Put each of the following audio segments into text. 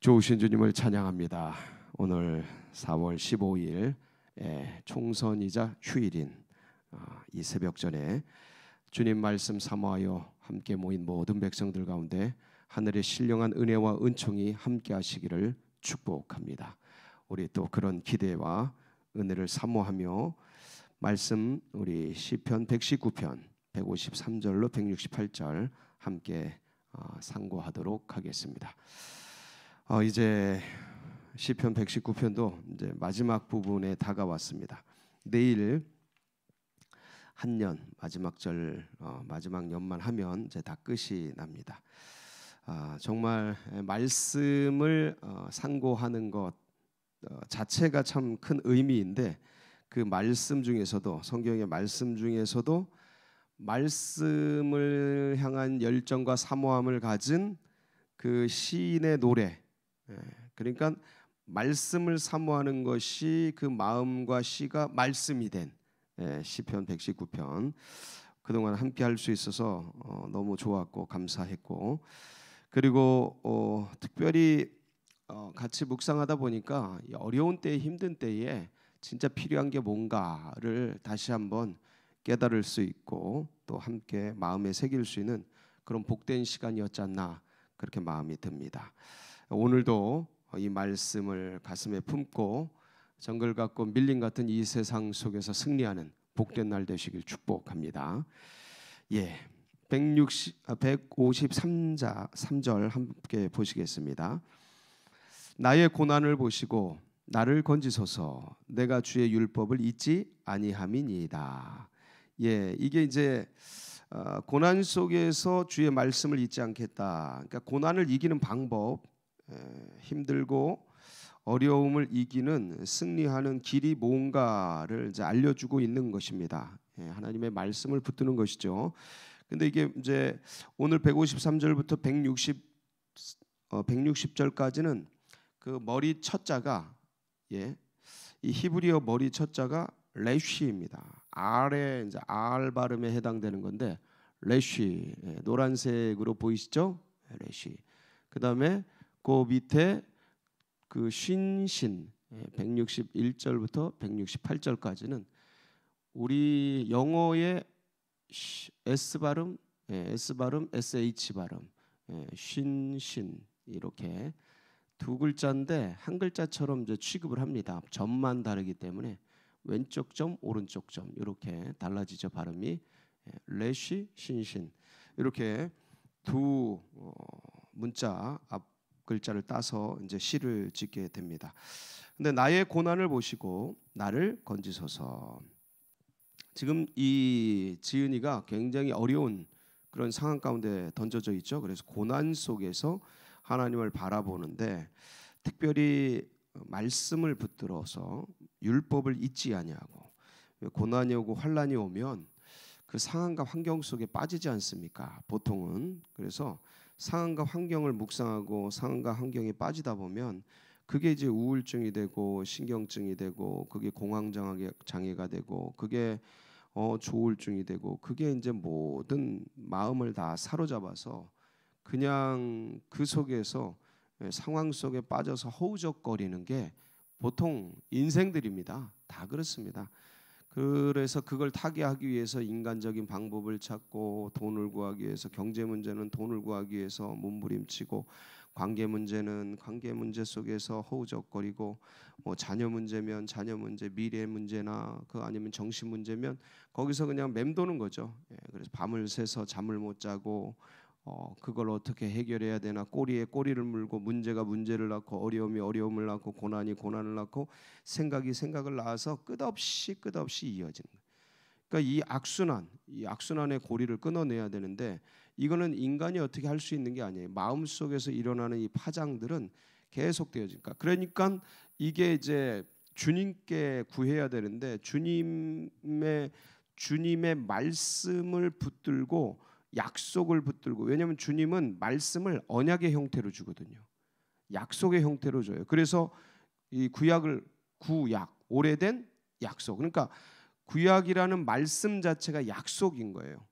좋으신 주님을 찬양합니다. 오늘 4월 15일 총선이자 휴일인 아, 이 새벽 전에 주님 말씀 삼아하여 함께 모인 모든 백성들 가운데 하늘의 신령한 은혜와 은총이 함께 하시기를 축복합니다. 우리 또 그런 기대와 은혜를 사모하며 말씀 우리 시편 119편 153절로 168절 함께 아, 상고하도록 하겠습니다. 어, 이제 시편 119편도 이제 마지막 부분에 다가왔습니다. 내일 한년 마지막 절 어, 마지막 연만 하면 이제 다 끝이 납니다. 아, 정말 말씀을 어, 상고하는 것 어, 자체가 참 큰 의미인데 그 말씀 중에서도 성경의 말씀 중에서도 말씀을 향한 열정과 사모함을 가진 그 시인의 노래 예, 그러니까 말씀을 사모하는 것이 그 마음과 시가 말씀이 된 예, 시편 119편 그동안 함께 할 수 있어서 어, 너무 좋았고 감사했고 그리고 어, 특별히 어, 같이 묵상하다 보니까 어려운 때에 힘든 때에 진짜 필요한 게 뭔가를 다시 한번 깨달을 수 있고 또 함께 마음에 새길 수 있는 그런 복된 시간이었지 않나 그렇게 마음이 듭니다. 오늘도 이 말씀을 가슴에 품고 정글 같고 밀림 같은 이 세상 속에서 승리하는 복된 날 되시길 축복합니다. 예. 160 153자 3절 함께 보시겠습니다. 나의 고난을 보시고 나를 건지소서 내가 주의 율법을 잊지 아니함이니이다. 예, 이게 이제 어, 고난 속에서 주의 말씀을 잊지 않겠다. 그러니까 고난을 이기는 방법 힘들고 어려움을 이기는 승리하는 길이 뭔가를 이제 알려주고 있는 것입니다. 예, 하나님의 말씀을 붙드는 것이죠. 근데 이게 이제 오늘 153절부터 160 어, 160절까지는 그 머리 첫자가 예. 이 히브리어 머리 첫자가 레쉬입니다. R의 이제 R 발음에 해당되는 건데 레쉬 예, 노란색으로 보이시죠? 레쉬. 그다음에 그 밑에 그 쉰신 161절부터 예, 168절까지는 우리 영어의 예, S 발음, S 발음, SH 발음, 신신 이렇게 두 글자인데 한 글자처럼 이제 취급을 합니다. 점만 다르기 때문에 왼쪽 점, 오른쪽 점 이렇게 달라지죠 발음이 예, 레시 신신 이렇게 두 어, 문자 앞 글자를 따서 이제 시를 짓게 됩니다. 근데 나의 고난을 보시고 나를 건지소서. 지금 이 지은이가 굉장히 어려운 그런 상황 가운데 던져져 있죠. 그래서 고난 속에서 하나님을 바라보는데 특별히 말씀을 붙들어서 율법을 잊지 아니하고 고난이 오고 환란이 오면 그 상황과 환경 속에 빠지지 않습니까? 보통은 그래서 상황과 환경을 묵상하고 상황과 환경에 빠지다 보면 그게 이제 우울증이 되고 신경증이 되고 그게 공황 장애가 되고 그게 어 조울증이 되고 그게 이제 모든 마음을 다 사로잡아서 그냥 그 속에서 예, 상황 속에 빠져서 허우적거리는 게 보통 인생들입니다. 다 그렇습니다. 그래서 그걸 타개하기 위해서 인간적인 방법을 찾고 돈을 구하기 위해서 경제 문제는 돈을 구하기 위해서 몸부림치고 관계 문제는 관계 문제 속에서 허우적거리고 뭐 자녀 문제면 자녀 문제 미래 문제나 그 아니면 정신 문제면 거기서 그냥 맴도는 거죠. 예, 그래서 밤을 새서 잠을 못 자고 어, 그걸 어떻게 해결해야 되나 꼬리에 꼬리를 물고 문제가 문제를 낳고 어려움이 어려움을 낳고 고난이 고난을 낳고 생각이 생각을 낳아서 끝없이 끝없이 이어지는 거예요. 그러니까 이 악순환, 이 악순환의 고리를 끊어내야 되는데 이거는 인간이 어떻게 할 수 있는 게 아니에요. 마음 속에서 일어나는 이 파장들은 계속되어지니까. 그러니까 이게 이제 주님께 구해야 되는데 주님의 주님의 말씀을 붙들고 약속을 붙들고 왜냐하면 주님은 말씀을 언약의 형태로 주거든요. 약속의 형태로 줘요. 그래서 이 구약을 구약 오래된 약속. 그러니까 구약이라는 말씀 자체가 약속인 거예요.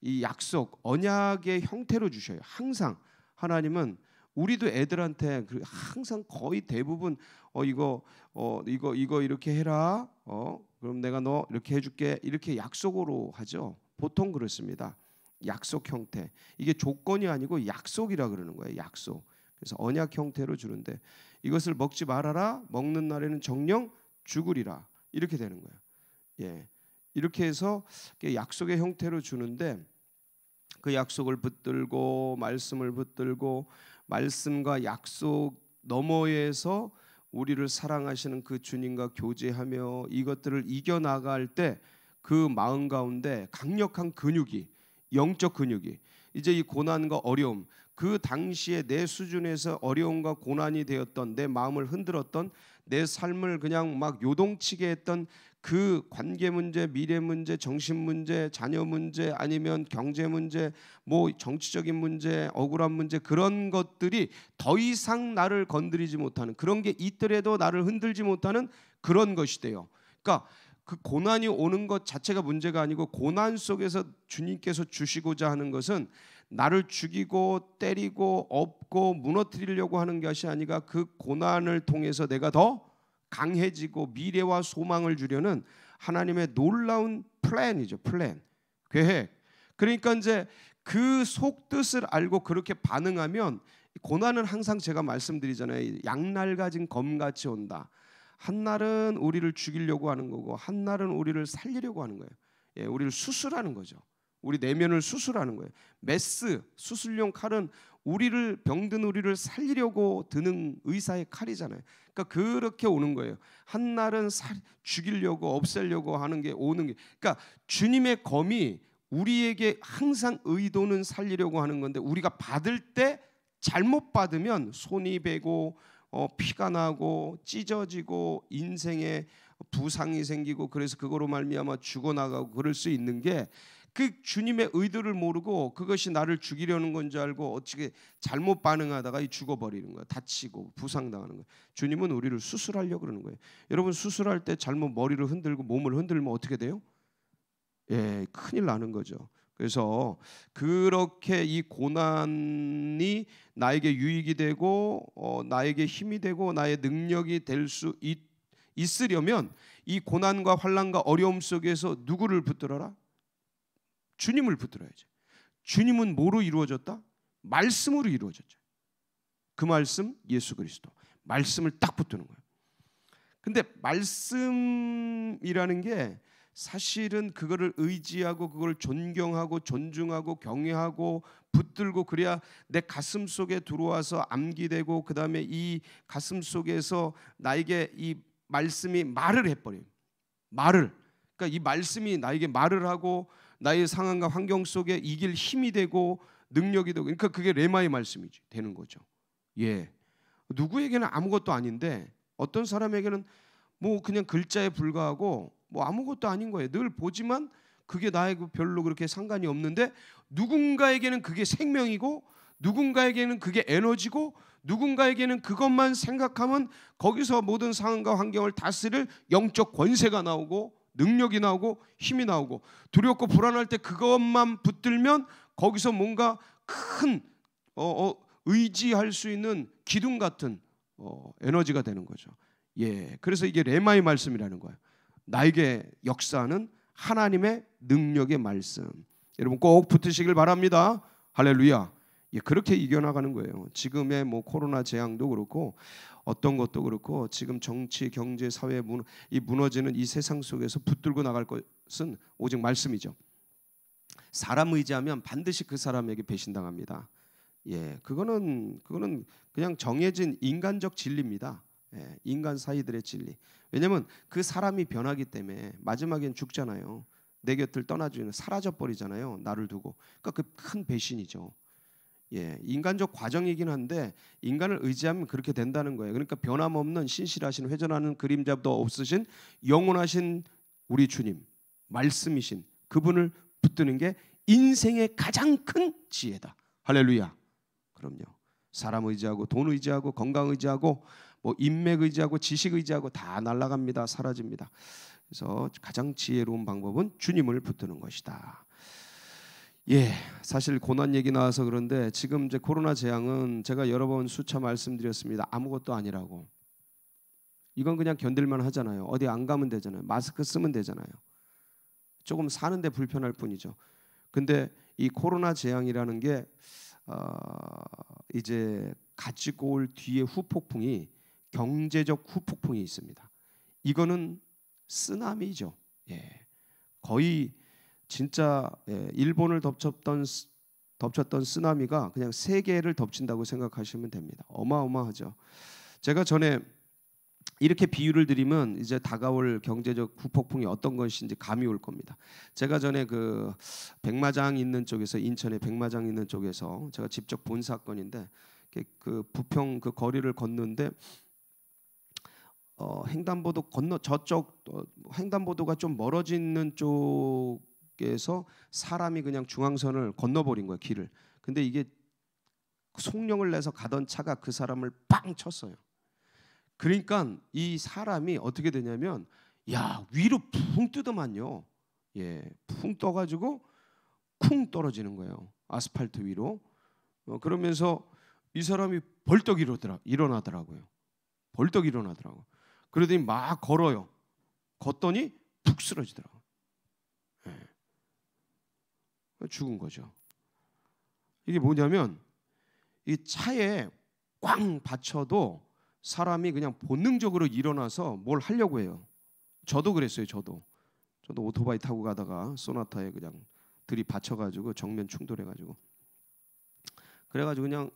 이 약속 언약의 형태로 주셔요. 항상 하나님은 우리도 애들한테 그 항상 거의 대부분 어 이거 어 이거 이거 이렇게 해라. 어 그럼 내가 너 이렇게 해줄게 이렇게 약속으로 하죠. 보통 그렇습니다. 약속 형태. 이게 조건이 아니고 약속이라 그러는 거예요. 약속. 그래서 언약 형태로 주는데 이것을 먹지 말아라. 먹는 날에는 정령 죽으리라. 이렇게 되는 거예요. 예. 이렇게 해서 약속의 형태로 주는데 그 약속을 붙들고 말씀을 붙들고 말씀과 약속 너머에서 우리를 사랑하시는 그 주님과 교제하며 이것들을 이겨 나갈 때 그 마음 가운데 강력한 근육이 영적 근육이 이제 이 고난과 어려움 그 당시에 내 수준에서 어려움과 고난이 되었던 내 마음을 흔들었던 내 삶을 그냥 막 요동치게 했던 그 관계 문제, 미래 문제, 정신 문제, 자녀 문제 아니면 경제 문제, 뭐 정치적인 문제, 억울한 문제 그런 것들이 더 이상 나를 건드리지 못하는 그런 게 있더라도 나를 흔들지 못하는 그런 것이 돼요. 그러니까 그 고난이 오는 것 자체가 문제가 아니고 고난 속에서 주님께서 주시고자 하는 것은 나를 죽이고 때리고 업고 무너뜨리려고 하는 것이 아니라 그 고난을 통해서 내가 더 강해지고 미래와 소망을 주려는 하나님의 놀라운 플랜이죠. 플랜. 계획. 그러니까 이제 그 속뜻을 알고 그렇게 반응하면 고난은 항상 제가 말씀드리잖아요. 양날 가진 검같이 온다. 한 날은 우리를 죽이려고 하는 거고 한 날은 우리를 살리려고 하는 거예요. 예, 우리를 수술하는 거죠. 우리 내면을 수술하는 거예요. 메스 수술용 칼은 우리를 병든 우리를 살리려고 드는 의사의 칼이잖아요. 그러니까 그렇게 오는 거예요. 한 날은 죽이려고 없애려고 하는 게 오는 게. 그러니까 주님의 검이 우리에게 항상 의도는 살리려고 하는 건데 우리가 받을 때 잘못 받으면 손이 배고 어, 피가 나고 찢어지고 인생에 부상이 생기고 그래서 그거로 말미암아 죽어나가고 그럴 수 있는 게 그 주님의 의도를 모르고 그것이 나를 죽이려는 건 줄 알고 어떻게 잘못 반응하다가 죽어버리는 거야 다치고 부상당하는 거야 주님은 우리를 수술하려 고 그러는 거예요 여러분 수술할 때 잘못 머리를 흔들고 몸을 흔들면 어떻게 돼요? 예, 큰일 나는 거죠. 그래서 그렇게 이 고난이 나에게 유익이 되고 어, 나에게 힘이 되고 나의 능력이 될 수 있으려면 이 고난과 환란과 어려움 속에서 누구를 붙들어라? 주님을 붙들어야지. 주님은 뭐로 이루어졌다? 말씀으로 이루어졌죠. 그 말씀 예수 그리스도. 말씀을 딱 붙드는 거예요. 근데 말씀이라는 게 사실은 그거를 의지하고 그걸 존경하고 존중하고 경외하고 붙들고 그래야 내 가슴 속에 들어와서 암기되고 그다음에 이 가슴 속에서 나에게 이 말씀이 말을 해버림. 말을. 그러니까 이 말씀이 나에게 말을 하고 나의 상황과 환경 속에 이길 힘이 되고 능력이 되고 그러니까 그게 레마의 말씀이지 되는 거죠. 예. 누구에게는 아무것도 아닌데 어떤 사람에게는 뭐 그냥 글자에 불과하고 뭐 아무것도 아닌 거예요. 늘 보지만 그게 나에 그 별로 그렇게 상관이 없는데 누군가에게는 그게 생명이고 누군가에게는 그게 에너지고 누군가에게는 그것만 생각하면 거기서 모든 상황과 환경을 다스릴 영적 권세가 나오고 능력이 나오고 힘이 나오고 두렵고 불안할 때 그것만 붙들면 거기서 뭔가 큰 어, 어, 의지할 수 있는 기둥 같은 어, 에너지가 되는 거죠. 예, 그래서 이게 레마의 말씀이라는 거예요. 나에게 역사하는 하나님의 능력의 말씀. 여러분 꼭 붙으시길 바랍니다. 할렐루야. 예, 그렇게 이겨나가는 거예요. 지금의 뭐 코로나 재앙도 그렇고 어떤 것도 그렇고 지금 정치, 경제, 사회 무너, 이 무너지는 이 세상 속에서 붙들고 나갈 것은 오직 말씀이죠. 사람 의지하면 반드시 그 사람에게 배신당합니다. 예, 그거는 그거는 그냥 정해진 인간적 진리입니다. 예, 인간 사이들의 진리. 왜냐하면 그 사람이 변하기 때문에 마지막엔 죽잖아요. 내 곁을 떠나주는 사라져 버리잖아요. 나를 두고. 그러니까 그 큰 배신이죠. 예, 인간적 과정이긴 한데 인간을 의지하면 그렇게 된다는 거예요. 그러니까 변함없는 신실하신 회전하는 그림자도 없으신 영원하신 우리 주님 말씀이신 그분을 붙드는 게 인생의 가장 큰 지혜다. 할렐루야. 그럼요. 사람 의지하고 돈 의지하고 건강 의지하고 뭐 인맥 의지하고 지식 의지하고 다 날아갑니다. 사라집니다. 그래서 가장 지혜로운 방법은 주님을 붙드는 것이다. 예, 사실 고난 얘기 나와서 그런데 지금 이제 코로나 재앙은 제가 여러 번 수차 말씀드렸습니다. 아무것도 아니라고. 이건 그냥 견딜만 하잖아요. 어디 안 가면 되잖아요. 마스크 쓰면 되잖아요. 조금 사는데 불편할 뿐이죠. 근데 이 코로나 재앙이라는 게 어, 이제 가지고 올 뒤에 후폭풍이 경제적 후폭풍이 있습니다. 이거는 쓰나미죠. 예. 거의 진짜 예, 일본을 덮쳤던 덮쳤던 쓰나미가 그냥 세계를 덮친다고 생각하시면 됩니다. 어마어마하죠. 제가 전에 이렇게 비유를 드리면 이제 다가올 경제적 후폭풍이 어떤 것인지 감이 올 겁니다. 제가 전에 그 백마장 있는 쪽에서 인천에 백마장 있는 쪽에서 제가 직접 본 사건인데 그 부평 그 거리를 걷는데 어, 횡단보도 건너 저쪽 어, 횡단보도가 좀 멀어지는 쪽에서 사람이 그냥 중앙선을 건너버린 거야 길을. 근데 이게 속령을 내서 가던 차가 그 사람을 빵 쳤어요. 그러니까 이 사람이 어떻게 되냐면 야 위로 붕 뜨더만요. 예, 붕 떠가지고 쿵 떨어지는 거예요. 아스팔트 위로. 어, 그러면서 이 사람이 벌떡 일어더라, 일어나더라고요. 벌떡 일어나더라고. 요 그러더니 막 걸어요. 걷더니 푹 쓰러지더라고. 네. 죽은 거죠. 이게 뭐냐면 이 차에 꽝 받쳐도 사람이 그냥 본능적으로 일어나서 뭘 하려고 해요. 저도 그랬어요. 저도 저도 오토바이 타고 가다가 소나타에 그냥 들이 받쳐가지고 정면 충돌해가지고 그래가지고 그냥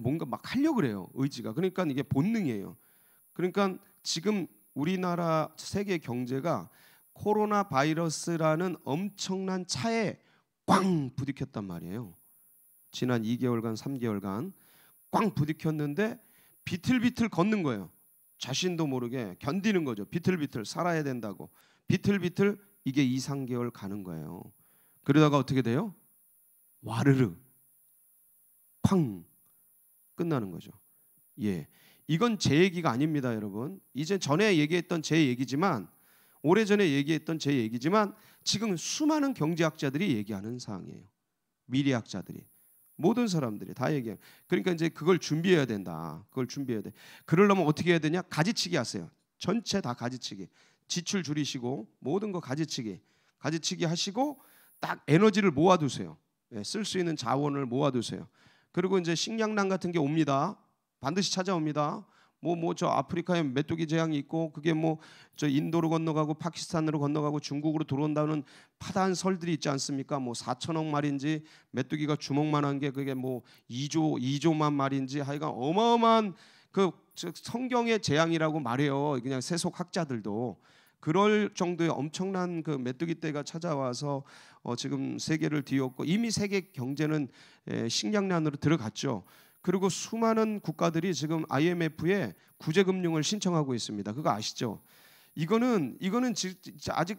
뭔가 막 하려 고 그래요 의지가 그러니까 이게 본능이에요. 그러니까 지금 우리나라 세계 경제가 코로나 바이러스라는 엄청난 차에 꽝 부딪혔단 말이에요. 지난 2개월간 3개월간 꽝 부딪혔는데 비틀비틀 걷는 거예요. 자신도 모르게 견디는 거죠. 비틀비틀 살아야 된다고. 비틀비틀 이게 2, 3개월 가는 거예요. 그러다가 어떻게 돼요? 와르르 쾅 끝나는 거죠. 예. 이건 제 얘기가 아닙니다, 여러분. 이제 전에 얘기했던 제 얘기지만 오래전에 얘기했던 제 얘기지만 지금 수많은 경제학자들이 얘기하는 사항이에요. 미래학자들이 모든 사람들이 다 얘기해요. 그러니까 이제 그걸 준비해야 된다. 그걸 준비해야 돼. 그러려면 어떻게 해야 되냐? 가지치기 하세요. 전체 다 가지치기. 지출 줄이시고 모든 거 가지치기. 가지치기 하시고 딱 에너지를 모아두세요. 예, 쓸수 있는 자원을 모아두세요. 그리고 이제 식량난 같은 게 옵니다. 반드시 찾아옵니다. 뭐 뭐 저 아프리카에 메뚜기 재앙이 있고 그게 뭐 저 인도로 건너가고 파키스탄으로 건너가고 중국으로 들어온다는 파다한 설들이 있지 않습니까? 뭐 4천억 마리인지 메뚜기가 주먹만한 게 그게 뭐 2조 2조만 마리인지 하여간 어마어마한 그 성경의 재앙이라고 말해요. 그냥 세속 학자들도 그럴 정도의 엄청난 그 메뚜기 떼가 찾아와서 어 지금 세계를 뒤엎고 이미 세계 경제는 식량난으로 들어갔죠. 그리고 수많은 국가들이 지금 IMF에 구제금융을 신청하고 있습니다. 그거 아시죠? 이거는 이거는 아직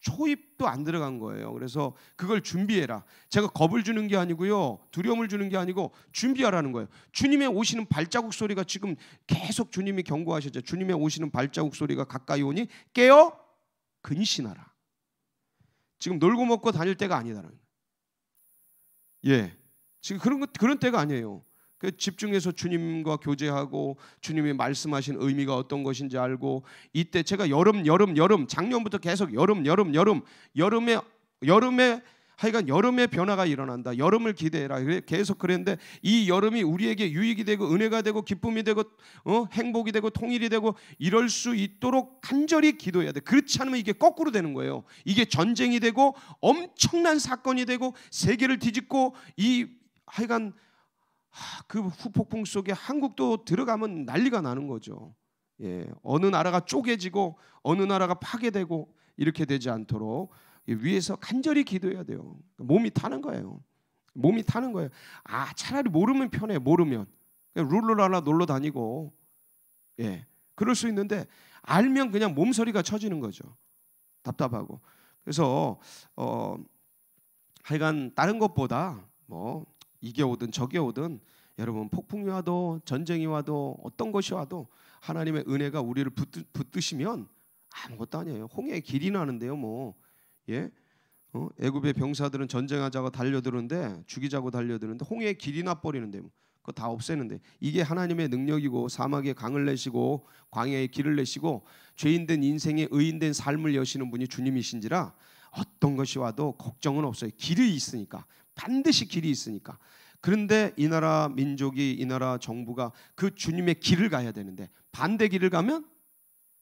초입도 안 들어간 거예요. 그래서 그걸 준비해라. 제가 겁을 주는 게 아니고요. 두려움을 주는 게 아니고 준비하라는 거예요. 주님의 오시는 발자국 소리가 지금 계속 주님이 경고하셨죠. 주님의 오시는 발자국 소리가 가까이 오니 깨어 근신하라. 지금 놀고 먹고 다닐 때가 아니다는. 라 예. 지금 그런 그런 때가 아니에요. 그 집중해서 주님과 교제하고 주님이 말씀하신 의미가 어떤 것인지 알고 이때 제가 여름 여름 여름 작년부터 계속 여름 여름 여름 여름에 여름에 하여간 여름에 변화가 일어난다. 여름을 기대해라. 계속 그랬는데 이 여름이 우리에게 유익이 되고 은혜가 되고 기쁨이 되고 어? 행복이 되고 통일이 되고 이럴 수 있도록 간절히 기도해야 돼. 그렇지 않으면 이게 거꾸로 되는 거예요. 이게 전쟁이 되고 엄청난 사건이 되고 세계를 뒤집고 이 하여간 그 후폭풍 속에 한국도 들어가면 난리가 나는 거죠. 예, 어느 나라가 쪼개지고 어느 나라가 파괴되고 이렇게 되지 않도록 위에서 간절히 기도해야 돼요. 그러니까 몸이 타는 거예요. 몸이 타는 거예요. 아, 차라리 모르면 편해. 모르면 룰루랄라 놀러 다니고 예, 그럴 수 있는데 알면 그냥 몸서리가 쳐지는 거죠. 답답하고 그래서 어, 하여간 다른 것보다 뭐 이게 오든 저게 오든 여러분 폭풍이 와도 전쟁이 와도 어떤 것이 와도 하나님의 은혜가 우리를 붙드, 시면 아무것도 아니에요. 홍해에 길이 나는데요, 뭐 예. 어? 애굽의 병사들은 전쟁하자고 달려드는데 죽이자고 달려드는데 홍해에 길이 나버리는데 뭐. 그거 다 없애는데 이게 하나님의 능력이고 사막에 강을 내시고 광야에 길을 내시고 죄인된 인생에 의인된 삶을 여시는 분이 주님이신지라 어떤 것이 와도 걱정은 없어요. 길이 있으니까 반드시 길이 있으니까. 그런데 이 나라 민족이 이 나라 정부가 그 주님의 길을 가야 되는데 반대 길을 가면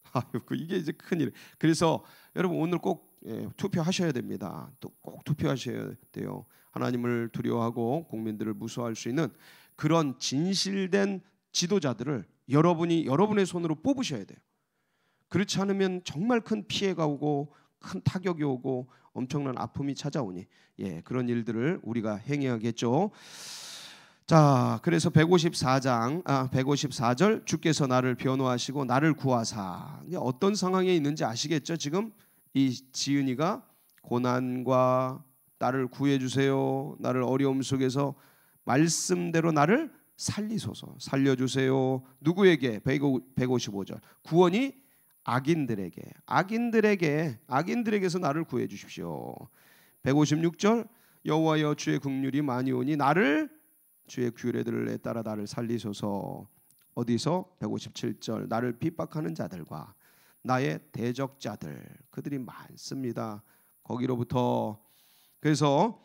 아유 그 이게 이제 큰일. 그래서 여러분 오늘 꼭 예, 투표하셔야 됩니다. 또 꼭 투표하셔야 돼요. 하나님을 두려워하고 국민들을 무서워할 수 있는 그런 진실된 지도자들을 여러분이 여러분의 손으로 뽑으셔야 돼요. 그렇지 않으면 정말 큰 피해가 오고 큰 타격이 오고 엄청난 아픔이 찾아오니 예, 그런 일들을 우리가 행해야겠죠. 자, 그래서 154장, 아, 154절 주께서 나를 변호하시고 나를 구하사. 어떤 상황에 있는지 아시겠죠? 지금 이 지은이가 고난과 나를 구해 주세요. 나를 어려움 속에서 말씀대로 나를 살리소서. 살려 주세요. 누구에게? 155절. 구원이 악인들에게 악인들에게 악인들에게서 나를 구해 주십시오. 156절 여호와여 주의 긍휼이 많이 오니 나를 주의 규례들에 따라 나를 살리소서. 어디서 157절 나를 핍박하는 자들과 나의 대적자들 그들이 많습니다. 거기로부터 그래서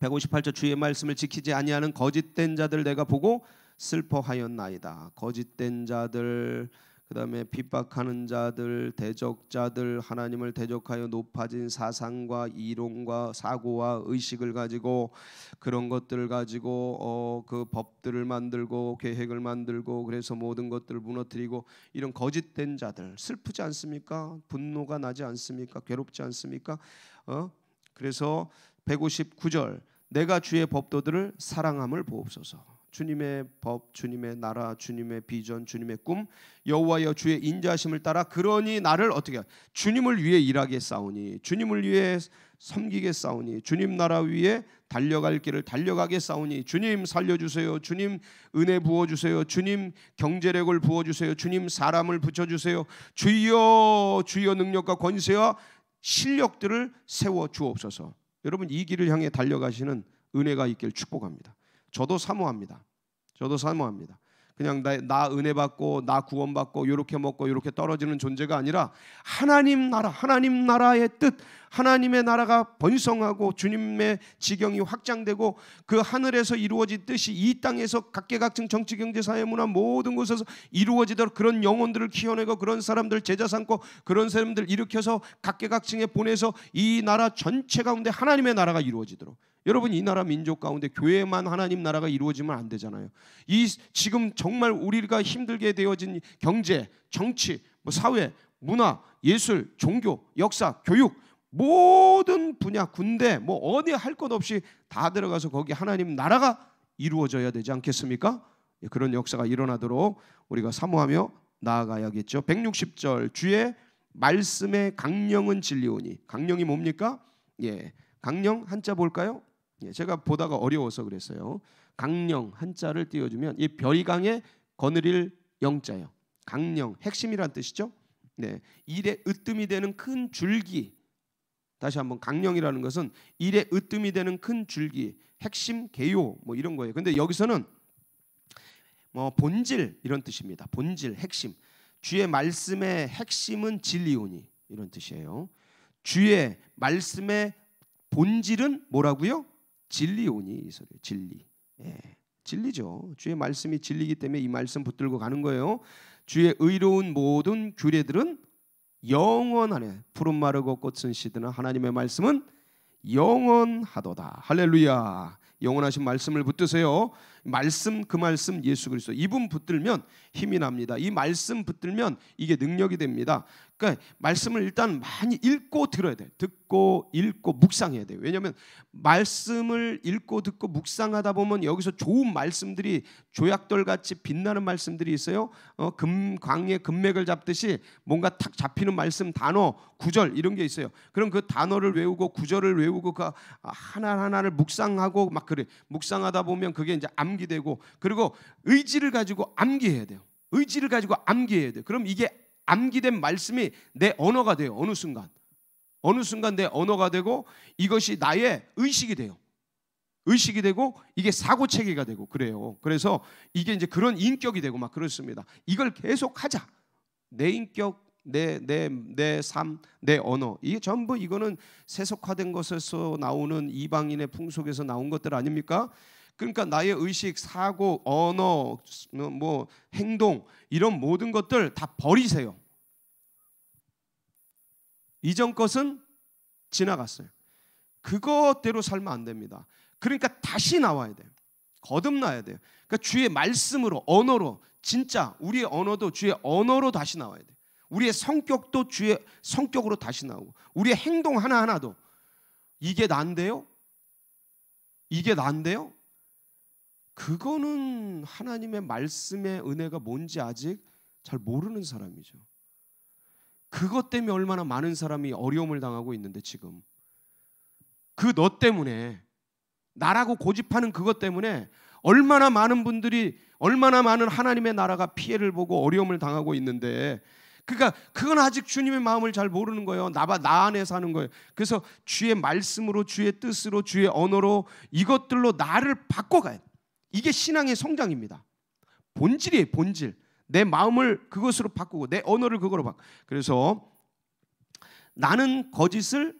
158절 주의 말씀을 지키지 아니하는 거짓된 자들 내가 보고 슬퍼하였나이다. 거짓된 자들 그다음에 핍박하는 자들, 대적자들, 하나님을 대적하여 높아진 사상과 이론과 사고와 의식을 가지고 그런 것들을 가지고 어, 그 법들을 만들고 계획을 만들고 그래서 모든 것들을 무너뜨리고 이런 거짓된 자들 슬프지 않습니까? 분노가 나지 않습니까? 괴롭지 않습니까? 어? 그래서 159절 내가 주의 법도들을 사랑함을 보옵소서. 주님의 법, 주님의 나라, 주님의 비전, 주님의 꿈, 여호와여 주의 인자심을 따라 그러니 나를 어떻게 주님을 위해 일하게 싸우니 주님을 위해 섬기게 싸우니 주님 나라 위에 달려갈 길을 달려가게 싸우니 주님 살려주세요 주님 은혜 부어주세요 주님 경제력을 부어주세요 주님 사람을 붙여주세요 주여 주여 능력과 권세와 실력들을 세워 주옵소서 여러분 이 길을 향해 달려가시는 은혜가 있길 축복합니다 저도 사모합니다. 저도 사모합니다. 그냥 나, 나 은혜 받고 나 구원 받고 요렇게 먹고 요렇게 떨어지는 존재가 아니라 하나님 나라 하나님 나라의 뜻 하나님의 나라가 번성하고 주님의 지경이 확장되고 그 하늘에서 이루어진 뜻이 이 땅에서 각계각층 정치 경제 사회 문화 모든 곳에서 이루어지도록 그런 영혼들을 키워내고 그런 사람들 제자 삼고 그런 사람들 일으켜서 각계각층에 보내서 이 나라 전체 가운데 하나님의 나라가 이루어지도록 여러분 이 나라 민족 가운데 교회만 하나님 나라가 이루어지면 안 되잖아요. 이 지금 정말 우리가 힘들게 되어진 경제, 정치, 뭐 사회, 문화, 예술, 종교, 역사, 교육 모든 분야, 군대 뭐 어디 할 것 없이 다 들어가서 거기 하나님 나라가 이루어져야 되지 않겠습니까? 예, 그런 역사가 일어나도록 우리가 사모하며 나아가야겠죠. 160절 주의 말씀의 강령은 진리오니 강령이 뭡니까? 예. 강령 한자 볼까요? 예, 제가 보다가 어려워서 그랬어요. 강령 한자를 띄워주면 이 별이강에 거느릴 영자요. 강령 핵심이란 뜻이죠. 네, 일에 으뜸이 되는 큰 줄기. 다시 한번 강령이라는 것은 일에 으뜸이 되는 큰 줄기, 핵심 개요 뭐 이런 거예요. 근데 여기서는 뭐 본질 이런 뜻입니다. 본질, 핵심. 주의 말씀의 핵심은 진리오니 이런 뜻이에요. 주의 말씀의 본질은 뭐라고요? 진리오니 이 소리 진리. 예. 진리죠. 주의 말씀이 진리이기 때문에 이 말씀 붙들고 가는 거예요. 주의 의로운 모든 규례들은 영원하네. 푸른 마르고 꽃은 시드나 하나님의 말씀은 영원하도다. 할렐루야. 영원하신 말씀을 붙드세요. 말씀 그 말씀 예수 그리스도 이분 붙들면 힘이 납니다. 이 말씀 붙들면 이게 능력이 됩니다. 그러니까 말씀을 일단 많이 읽고 들어야 돼. 듣고 읽고 묵상해야 돼. 왜냐하면 말씀을 읽고 듣고 묵상하다 보면 여기서 좋은 말씀들이 조약돌 같이 빛나는 말씀들이 있어요. 어, 금 광의 금맥을 잡듯이 뭔가 탁 잡히는 말씀 단어 구절 이런 게 있어요. 그럼 그 단어를 외우고 구절을 외우고 그 하나 하나를 묵상하고 막 그래. 묵상하다 보면 그게 이제 암기되고 그리고 의지를 가지고 암기해야 돼요. 의지를 가지고 암기해야 돼. 그럼 이게 암기된 말씀이 내 언어가 돼요. 어느 순간. 어느 순간 내 언어가 되고 이것이 나의 의식이 돼요. 의식이 되고 이게 사고 체계가 되고 그래요. 그래서 이게 이제 그런 인격이 되고 막 그렇습니다. 이걸 계속 하자. 내 인격, 내 내 내 삶, 내 언어. 이게 전부 이거는 세속화된 것에서 나오는 이방인의 풍속에서 나온 것들 아닙니까? 그러니까 나의 의식, 사고, 언어, 뭐, 뭐 행동 이런 모든 것들 다 버리세요. 이전 것은 지나갔어요. 그것대로 살면 안 됩니다. 그러니까 다시 나와야 돼요. 거듭나야 돼요. 그러니까 주의 말씀으로 언어로 진짜 우리의 언어도 주의 언어로 다시 나와야 돼요. 우리의 성격도 주의 성격으로 다시 나오고 우리의 행동 하나하나도 이게 난데요? 이게 난데요? 그거는 하나님의 말씀의 은혜가 뭔지 아직 잘 모르는 사람이죠. 그것 때문에 얼마나 많은 사람이 어려움을 당하고 있는데 지금 그 너 때문에 나라고 고집하는 그것 때문에 얼마나 많은 분들이 얼마나 많은 하나님의 나라가 피해를 보고 어려움을 당하고 있는데 그러니까 그건 아직 주님의 마음을 잘 모르는 거예요. 나바 나 안에 사는 거예요. 그래서 주의 말씀으로 주의 뜻으로 주의 언어로 이것들로 나를 바꿔가야 돼. 이게 신앙의 성장입니다. 본질이에요, 본질. 내 마음을 그것으로 바꾸고 내 언어를 그거로 바꾸. 그래서 나는 거짓을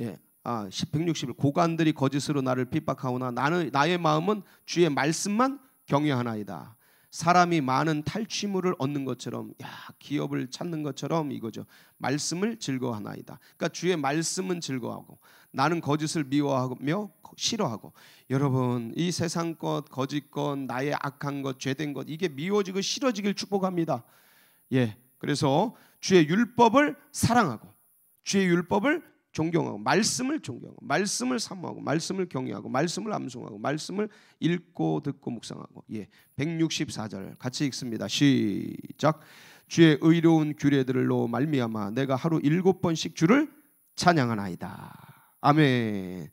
예, 아, 161 고관들이 거짓으로 나를 핍박하오나 나는 나의 마음은 주의 말씀만 경외하나이다. 사람이 많은 탈취물을 얻는 것처럼 야 기업을 찾는 것처럼 이거죠. 말씀을 즐거워하나이다. 그러니까 주의 말씀은 즐거워하고 나는 거짓을 미워하며 싫어하고 여러분 이 세상 것 거짓 것 나의 악한 것 죄된 것 이게 미워지고 싫어지길 축복합니다. 예. 그래서 주의 율법을 사랑하고 주의 율법을 존경하고 말씀을 존경하고 말씀을 사모하고 말씀을 경외하고 말씀을 암송하고 말씀을 읽고 듣고 묵상하고 예 164절 같이 읽습니다 시작 주의 의로운 규례들로 말미암아 내가 하루 일곱 번씩 주를 찬양하나이다 아멘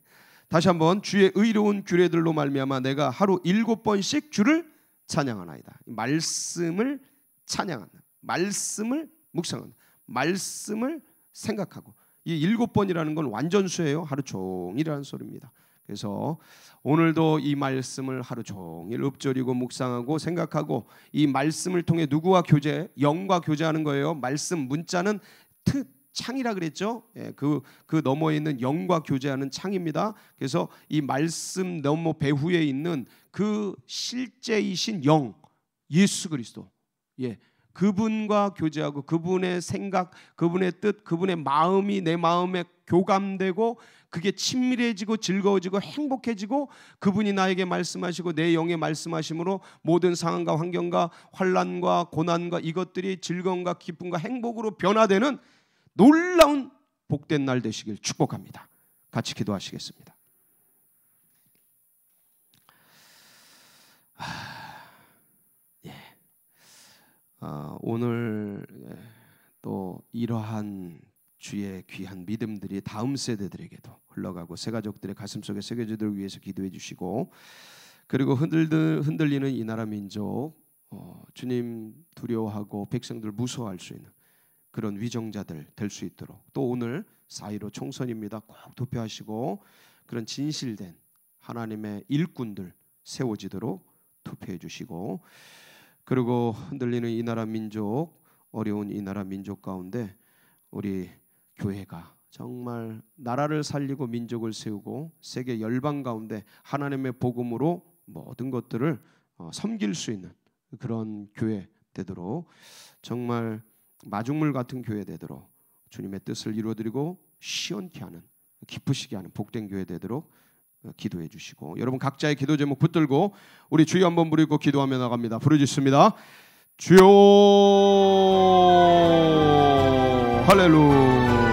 다시 한번 주의 의로운 규례들로 말미암아 내가 하루 일곱 번씩 주를 찬양하나이다 말씀을 찬양한다 말씀을 묵상한다 말씀을 생각하고 이 일곱 번이라는 건 완전수예요. 하루 종일이라는 소리입니다. 그래서 오늘도 이 말씀을 하루 종일 읊조리고 묵상하고 생각하고 이 말씀을 통해 누구와 교제, 영과 교제하는 거예요. 말씀 문자는 특 창이라 그랬죠. 그그 예, 그, 그 너머에 있는 영과 교제하는 창입니다. 그래서 이 말씀 너머 배후에 있는 그 실제이신 영 예수 그리스도. 예. 그분과 교제하고 그분의 생각, 그분의 뜻, 그분의 마음이 내 마음에 교감되고 그게 친밀해지고 즐거워지고 행복해지고 그분이 나에게 말씀하시고 내 영에 말씀하심으로 모든 상황과 환경과 환란과 고난과 이것들이 즐거움과 기쁨과 행복으로 변화되는 놀라운 복된 날 되시길 축복합니다. 같이 기도하시겠습니다. 하... 어, 오늘 예, 또 이러한 주의 귀한 믿음들이 다음 세대들에게도 흘러가고 새 가족들의 가슴 속에 새겨지도록 위해서 기도해 주시고 그리고 흔들 흔들리는 이 나라 민족 어, 주님 두려워하고 백성들 무서워할 수 있는 그런 위정자들 될 수 있도록 또 오늘 사이로 총선입니다. 꼭 투표하시고 그런 진실된 하나님의 일꾼들 세워지도록 투표해 주시고 그리고 흔들리는 이 나라 민족 어려운 이 나라 민족 가운데 우리 교회가 정말 나라를 살리고 민족을 세우고 세계 열방 가운데 하나님의 복음으로 모든 것들을 어, 섬길 수 있는 그런 교회 되도록 정말 마중물 같은 교회 되도록 주님의 뜻을 이루어드리고 시원케 하는 기쁘시게 하는 복된 교회 되도록 기도해 주시고 여러분 각자의 기도 제목 붙들고 우리 주여 한번 부르고 기도하며 나갑니다. 부르짖습니다. 주여 할렐루야